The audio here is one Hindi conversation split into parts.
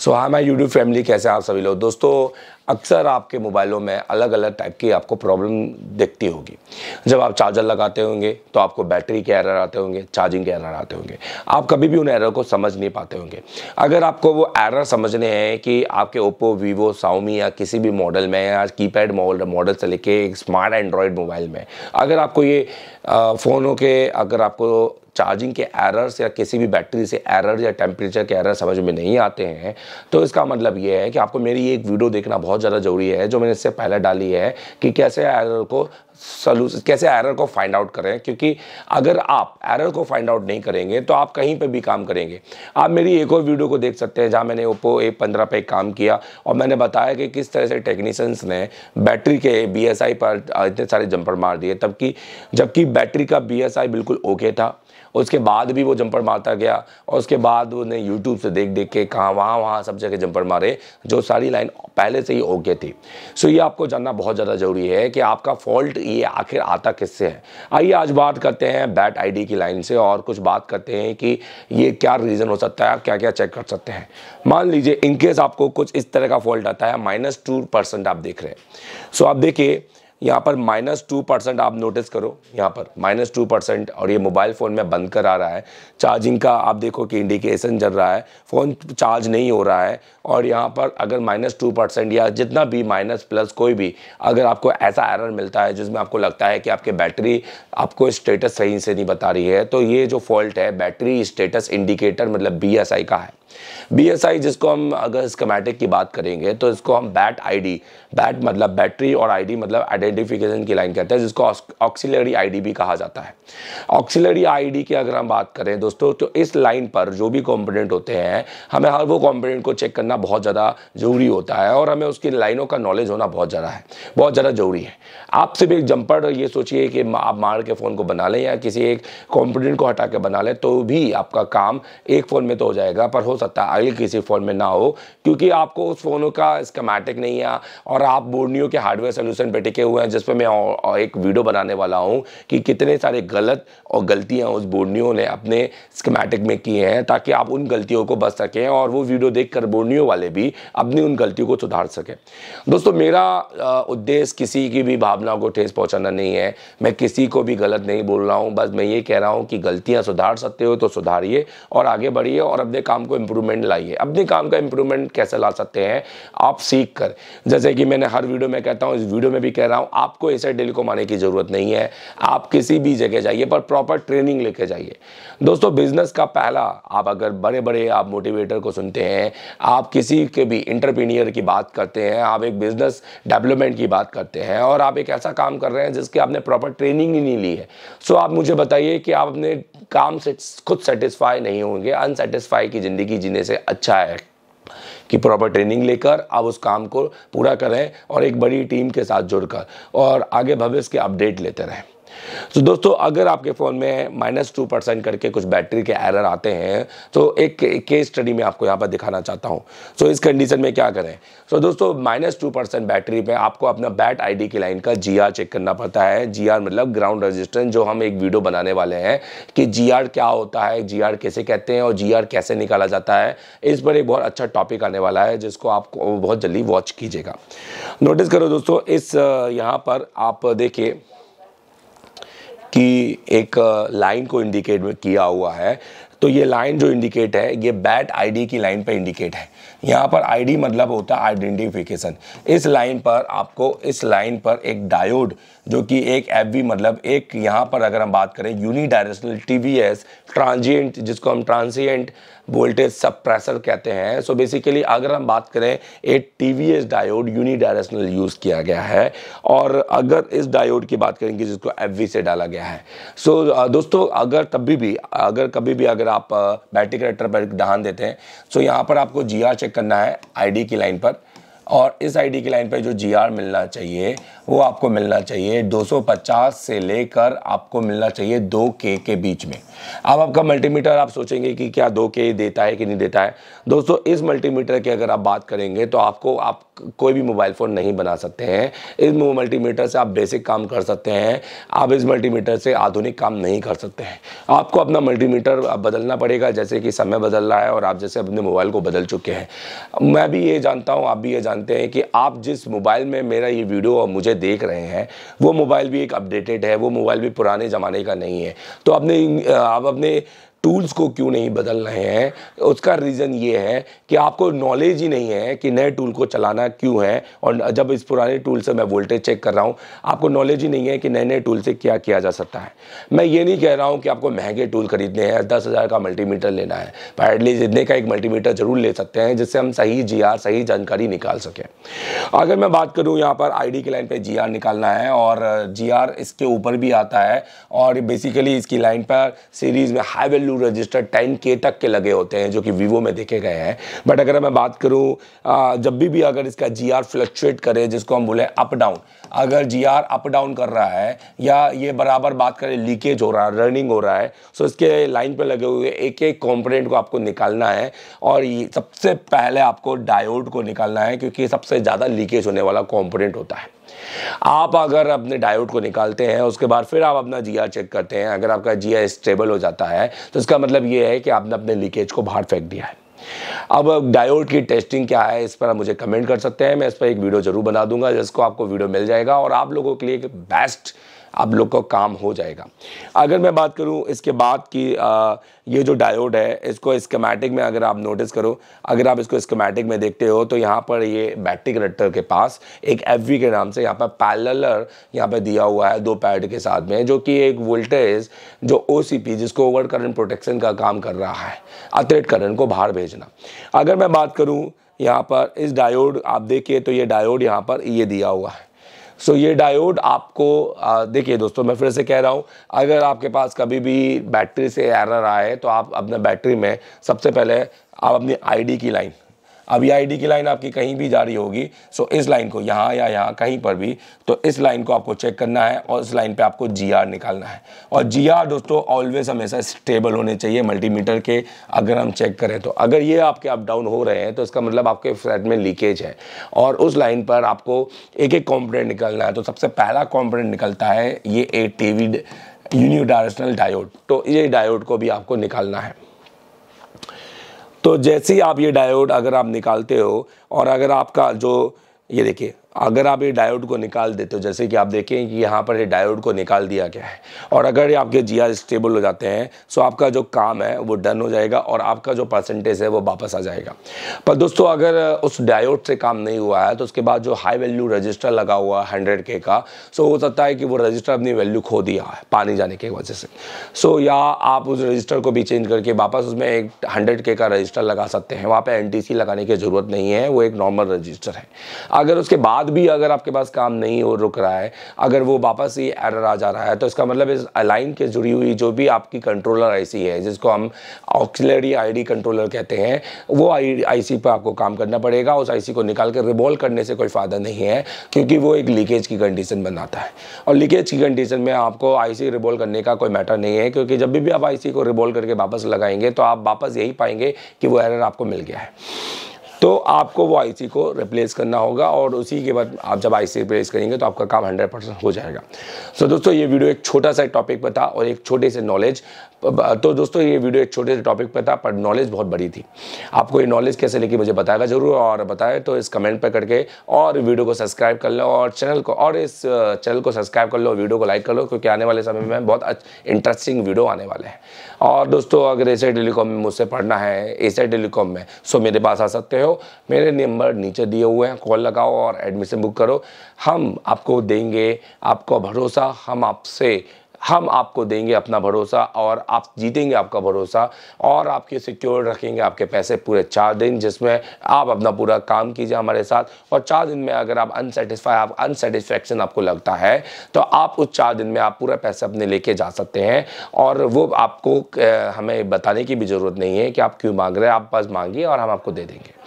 सो हाँ माई यूट्यूब फैमिली कैसे आप सभी लोग दोस्तों अक्सर आपके मोबाइलों में अलग अलग टाइप की आपको प्रॉब्लम दिखती होगी जब आप चार्जर लगाते होंगे तो आपको बैटरी के एरर आते होंगे चार्जिंग के एरर आते होंगे आप कभी भी उन एरर को समझ नहीं पाते होंगे अगर आपको वो एरर समझने हैं कि आपके ओप्पो वीवो साउमी या किसी भी मॉडल में या कीपैड मॉडल से लेके एक स्मार्ट एंड्रॉयड मोबाइल में अगर आपको ये फ़ोनों के अगर आपको चार्जिंग के एरर्स या किसी भी बैटरी से एरर या टेम्परेचर के एरर समझ में नहीं आते हैं तो इसका मतलब ये है कि आपको मेरी एक वीडियो देखना बहुत ज़्यादा ज़रूरी है जो मैंने इससे पहले डाली है कि कैसे एरर को सलू कैसे एरर को फाइंड आउट करें क्योंकि अगर आप एरर को फाइंड आउट नहीं करेंगे तो आप कहीं पर भी काम करेंगे आप मेरी एक और वीडियो को देख सकते हैं जहाँ मैंने ओप्पो ए पंद्रह पर काम किया और मैंने बताया कि किस तरह से टेक्नीशियंस ने बैटरी के बी पर इतने सारे जंपर मार दिए तबकि जबकि बैटरी का बी बिल्कुल ओके था और उसके बाद भी वो जंपर मारता गया और उसके बाद उन्हें यूट्यूब से देख देख के कहाँ वहाँ वहाँ सब जगह जंपर मारे जो सारी लाइन पहले से ही ओके थी सो ये आपको जानना बहुत ज़्यादा ज़रूरी है कि आपका फॉल्ट ये आखिर आता किससे है आइए आज बात करते हैं बैट आई की लाइन से और कुछ बात करते हैं कि ये क्या रीज़न हो सकता है आप क्या क्या चेक कर सकते हैं मान लीजिए इनकेस आपको कुछ इस तरह का फॉल्ट आता है माइनस टू परसेंट आप देख रहे हैं सो so आप देखिए यहाँ पर माइनस टू परसेंट आप नोटिस करो यहाँ पर माइनस टू परसेंट और ये मोबाइल फ़ोन में बंद कर आ रहा है चार्जिंग का आप देखो कि इंडिकेशन जल रहा है फ़ोन चार्ज नहीं हो रहा है और यहाँ पर अगर माइनस टू परसेंट या जितना भी माइनस प्लस कोई भी अगर आपको ऐसा एरर मिलता है जिसमें आपको लगता है कि आपके बैटरी आपको स्टेटस सही से नहीं बता रही है तो ये जो फॉल्ट है बैटरी स्टेटस इंडिकेटर मतलब बी का है बी जिसको हम अगर स्कमेटिक की बात करेंगे तो इसको हम बैट आई बैट मतलब बैटरी और आई मतलब आइडेंटिफिकेशन की लाइन कहते हैं जिसको ऑक्सिलरी आईडी भी कहा जाता है ऑक्सिलरी आईडी की अगर हम बात करें दोस्तों तो इस लाइन पर जो भी कॉम्पोनेंट होते हैं हमें हर वो कॉम्पोनेंट को चेक करना बहुत ज़्यादा ज़रूरी होता है और हमें उसकी लाइनों का नॉलेज होना बहुत ज़्यादा है बहुत ज़्यादा ज़रूरी है आप सिर्फ एक जंपर ये सोचिए कि आप मार के फ़ोन को बना लें या किसी एक कॉम्पोनेंट को हटा के बना लें तो भी आपका काम एक फ़ोन में तो हो जाएगा पर हो सकता है अगले किसी फ़ोन में ना हो क्योंकि आपको उस फोनों का स्कमेटिक नहीं है और आप बोर्डनियो के हार्डवेयर सोल्यूशन पर टिके हुए हैं जिस पर मैं और एक वीडियो बनाने वाला हूँ कि कितने सारे गलत और गलतियाँ उस बोर्नियों ने अपने स्कमेटिक में किए हैं ताकि आप उन गलतियों को बच सकें और वो वीडियो देख कर वाले भी अपनी उन गलतियों को सुधार सकें दोस्तों मेरा उद्देश्य किसी की भी भावना को ठेस पहुँचाना नहीं है मैं किसी को भी गलत नहीं बोल रहा हूँ बस मैं ये कह रहा हूँ कि गलतियाँ सुधार सकते हो तो सुधारिए और आगे बढ़िए और अपने काम को इम्प्रूवमेंट लाइए अपने काम का इम्प्रूवमेंट कैसे ला सकते हैं आप सीख कर जैसे कि मैंने हर वीडियो में कहता हूँ इस वीडियो में भी कह रहा हूँ हूँ आपको ऐसे डील को माने की ज़रूरत नहीं है आप किसी भी जगह जाइए पर प्रॉपर ट्रेनिंग लेके जाइए दोस्तों बिजनेस का पहला आप अगर बड़े बड़े आप मोटिवेटर को सुनते हैं आप किसी के भी इंटरप्रीनियर की बात करते हैं आप एक बिजनेस डेवलपमेंट की बात करते हैं और आप एक ऐसा काम कर रहे हैं जिसकी आपने प्रॉपर ट्रेनिंग ही नहीं ली है सो आप मुझे बताइए कि आप अपने काम से खुद सेटिस्फाई नहीं होंगे अनसेटिस्फाई की ज़िंदगी जीने से अच्छा है कि प्रॉपर ट्रेनिंग लेकर आप उस काम को पूरा करें और एक बड़ी टीम के साथ जुड़कर और आगे भविष्य के अपडेट लेते रहें तो दोस्तों अगर आपके फ़ोन में माइनस टू परसेंट करके कुछ बैटरी के एरर आते हैं तो एक केस स्टडी में आपको यहाँ पर दिखाना चाहता हूँ सो इस कंडीशन में क्या करें सो दोस्तों माइनस टू परसेंट बैटरी पे आपको अपना बैट आईडी की लाइन का जीआर चेक करना पड़ता है जीआर मतलब ग्राउंड रजिस्टेंस जो हम एक वीडियो बनाने वाले हैं कि जी क्या होता है जी कैसे कहते हैं और जी कैसे निकाला जाता है इस पर एक बहुत अच्छा टॉपिक आने वाला है जिसको आप बहुत जल्दी वॉच कीजिएगा नोटिस करो दोस्तों इस यहाँ पर आप देखिए की एक लाइन को इंडिकेट किया हुआ है तो ये लाइन जो इंडिकेट है ये बैट आईडी की लाइन पर इंडिकेट है यहाँ पर आईडी मतलब होता है आइडेंटिफिकेशन इस लाइन पर आपको इस लाइन पर एक डायोड जो कि एक एफ मतलब एक यहाँ पर अगर हम बात करें यूनिडायरेक्शनल टी ट्रांजिएंट जिसको हम ट्रांजिएंट वोल्टेज सब कहते हैं सो बेसिकली अगर हम बात करें एक T V S diode unidirectional use किया गया है और अगर इस डायोड की बात करेंगे जिसको एफ से डाला गया है सो so, दोस्तों अगर तभी भी अगर कभी भी अगर आप बैटरी करेक्टर पर ध्यान देते हैं सो तो so यहाँ पर आपको जी चेक करना है आई की लाइन पर और इस आईडी की लाइन पर जो जीआर मिलना चाहिए वो आपको मिलना चाहिए 250 से लेकर आपको मिलना चाहिए दो के के बीच में अब आपका मल्टीमीटर आप सोचेंगे कि क्या दो के देता है कि नहीं देता है दोस्तों इस मल्टीमीटर की अगर आप बात करेंगे तो आपको आप कोई भी मोबाइल फ़ोन नहीं बना सकते हैं इस मल्टीमीटर से आप बेसिक काम कर सकते हैं आप इस मल्टीमीटर से आधुनिक काम नहीं कर सकते हैं आपको अपना मल्टीमीटर बदलना पड़ेगा जैसे कि समय बदल रहा है और आप जैसे अपने मोबाइल को बदल चुके हैं मैं भी ये जानता हूँ आप भी ये जानते हैं कि आप जिस मोबाइल में मेरा ये वीडियो और मुझे देख रहे हैं वो मोबाइल भी एक अपडेटेड है वो मोबाइल भी पुराने ज़माने का नहीं है तो अपने आप अपने टूल्स को क्यों नहीं बदल रहे हैं उसका रीज़न ये है कि आपको नॉलेज ही नहीं है कि नए टूल को चलाना क्यों है और जब इस पुराने टूल से मैं वोल्टेज चेक कर रहा हूँ आपको नॉलेज ही नहीं है कि नए नए टूल से क्या किया जा सकता है मैं ये नहीं कह रहा हूँ कि आपको महंगे टूल खरीदने हैं दस हज़ार का मल्टीमीटर लेना है पर एटलीस्ट इतने का एक मल्टीमीटर ज़रूर ले सकते हैं जिससे हम सही जी सही जानकारी निकाल सकें अगर मैं बात करूँ यहाँ पर आई की लाइन पर जी निकालना है और जी इसके ऊपर भी आता है और बेसिकली इसकी लाइन पर सीरीज़ में high value W register 10K तक के लगे होते हैं जो कि वीवो में देखे गए हैं बट अगर मैं बात करूं जब भी भी अगर इसका जी आर फ्लक्चुएट करे जिसको हम बोले अप डाउन अगर जी आर अप डाउन कर रहा है या ये बराबर बात करें लीकेज हो रहा है रनिंग हो रहा है सो इसके लाइन पर लगे हुए एक एक कॉम्पोनेंट को आपको निकालना है और सबसे पहले आपको डायोड को निकालना है क्योंकि सबसे ज़्यादा लीकेज होने वाला कॉम्पोनेंट होता है आप अगर अपने डायोड को निकालते हैं उसके बाद फिर आप अपना जी चेक करते हैं अगर आपका जी स्टेबल हो जाता है तो इसका मतलब ये है कि आपने अपने लीकेज को बाहर फेंक दिया है अब डायोड की टेस्टिंग क्या है इस पर आप मुझे कमेंट कर सकते हैं मैं इस पर एक वीडियो जरूर बना दूंगा जिसको आपको वीडियो मिल जाएगा और आप लोगों के लिए एक बेस्ट आप लोग का काम हो जाएगा अगर मैं बात करूँ इसके बाद कि ये जो डायोड है इसको स्कमेटिक में अगर आप नोटिस करो अगर आप इसको स्केमेटिक में देखते हो तो यहाँ पर ये बैटरी कनेक्टर के पास एक एफ के नाम से यहाँ पर पैलर यहाँ पर दिया हुआ है दो पैड के साथ में जो कि एक वोल्टेज जो ओ जिसको ओवर करंट प्रोटेक्शन का काम कर रहा है अतिरिक्त करंट को बाहर भेजना अगर मैं बात करूँ यहाँ पर इस डायोड आप देखिए तो ये डायोड यहाँ पर ये दिया हुआ है सो ये डायोड आपको देखिए दोस्तों मैं फिर से कह रहा हूँ अगर आपके पास कभी भी बैटरी से एरर आए तो आप अपने बैटरी में सबसे पहले आप अपनी आईडी की लाइन अब ये आईडी की लाइन आपकी कहीं भी जा रही होगी सो इस लाइन को यहाँ या यहाँ कहीं पर भी तो इस लाइन को आपको चेक करना है और इस लाइन पे आपको जीआर निकालना है और जीआर दोस्तों ऑलवेज हमेशा स्टेबल होने चाहिए मल्टीमीटर के अगर हम चेक करें तो अगर ये आपके अप डाउन हो रहे हैं तो इसका मतलब आपके फ्लैट में लीकेज है और उस लाइन पर आपको एक एक कॉम्पोनेंट निकलना है तो सबसे पहला कॉम्पोनेंट निकलता है ये A T V unidirectional diode तो ये डायोड को भी आपको निकालना है तो जैसे ही आप ये डायोड अगर आप निकालते हो और अगर आपका जो ये देखिए अगर आप ये डायोड को निकाल देते हो जैसे कि आप देखें कि यहाँ पर ये डायोड को निकाल दिया गया है और अगर ये आपके जी आर स्टेबल हो जाते हैं सो आपका जो काम है वो डन हो जाएगा और आपका जो परसेंटेज है वो वापस आ जाएगा पर दोस्तों अगर उस डायोड से काम नहीं हुआ है तो उसके बाद जो हाई वैल्यू रजिस्टर लगा हुआ है हंड्रेड के का सो हो सकता है कि वो रजिस्टर अपनी वैल्यू खो दिया है पानी जाने की वजह से सो या आप उस रजिस्टर को भी चेंज करके वापस उसमें एक हंड्रेड के का रजिस्टर लगा सकते हैं वहाँ पर एन लगाने की ज़रूरत नहीं है वो एक नॉर्मल रजिस्टर है अगर उसके बाद बाद भी अगर आपके पास काम नहीं और रुक रहा है अगर वो वापस ही एरर आ जा रहा है तो इसका मतलब इस अलाइन के जुड़ी हुई जो भी आपकी कंट्रोलर आईसी है जिसको हम ऑक्सिलरी आईडी कंट्रोलर कहते हैं वो आई आईसी पर आपको काम करना पड़ेगा उस आईसी को निकाल कर रिवॉल्व करने से कोई फ़ायदा नहीं है क्योंकि वो एक लीकेज की कंडीशन बनाता है और लीकेज की कंडीशन में आपको आई रिवॉल्व करने का कोई मैटर नहीं है क्योंकि जब भी आप आई को रिवॉल्व करके वापस लगाएंगे तो आप वापस यही पाएंगे कि वो एरर आपको मिल गया है तो आपको वो आईसी को रिप्लेस करना होगा और उसी के बाद आप जब आईसी रिप्लेस करेंगे तो आपका काम 100 परसेंट हो जाएगा सो so, दोस्तों ये वीडियो एक छोटा सा टॉपिक पर था और एक छोटे से नॉलेज तो दोस्तों ये वीडियो एक छोटे से टॉपिक पर था पर नॉलेज बहुत बड़ी थी आपको ये नॉलेज कैसे लेके मुझे बताएगा जरूर और बताए तो इस कमेंट पर करके और वीडियो को सब्सक्राइब कर लो और चैनल को और इस चैनल को सब्सक्राइब कर लो वीडियो को लाइक कर लो क्योंकि आने वाले समय में बहुत इंटरेस्टिंग वीडियो आने वाले हैं और दोस्तों अगर एसआई टेलीकॉम में मुझसे पढ़ना है एसआई टेलीकॉम में सो मेरे पास आ सकते हो मेरे नंबर नीचे दिए हुए हैं कॉल लगाओ और एडमिशन बुक करो हम आपको देंगे आपको भरोसा हम आपसे हम आपको देंगे अपना भरोसा और आप जीतेंगे आपका भरोसा और आपके सिक्योर रखेंगे आपके पैसे पूरे चार दिन जिसमें आप अपना पूरा काम कीजिए हमारे साथ और चार दिन में अगर आप अनसेटिस्फाई आप अनसेटिस्फेक्शन आपको लगता है तो आप उस चार दिन में आप पूरा पैसा अपने लेके जा सकते हैं और वो आपको हमें बताने की भी ज़रूरत नहीं है कि आप क्यों मांग रहे हैं आप बस मांगिए और हम आपको दे देंगे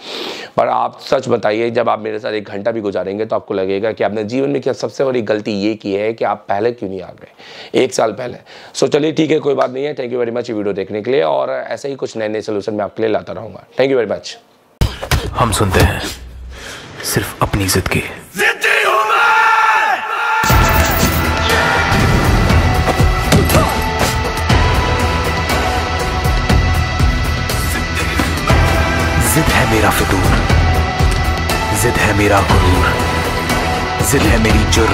पर आप सच बताइए जब आप मेरे साथ एक घंटा भी गुजारेंगे तो आपको लगेगा कि आपने जीवन में क्या सबसे बड़ी गलती ये की है कि आप पहले क्यों नहीं आ गए एक साल पहले सो चलिए ठीक है कोई बात नहीं है thank you very much video देखने के लिए और ऐसे ही कुछ नए नए सोल्यूशन मैं आपके लिए लाता रहूंगा थैंक यू वेरी मच हम सुनते हैं सिर्फ अपनी जिद की जिद है मेरा फितूर जिद है मेरा गुरूर जिद है मेरी जुर्र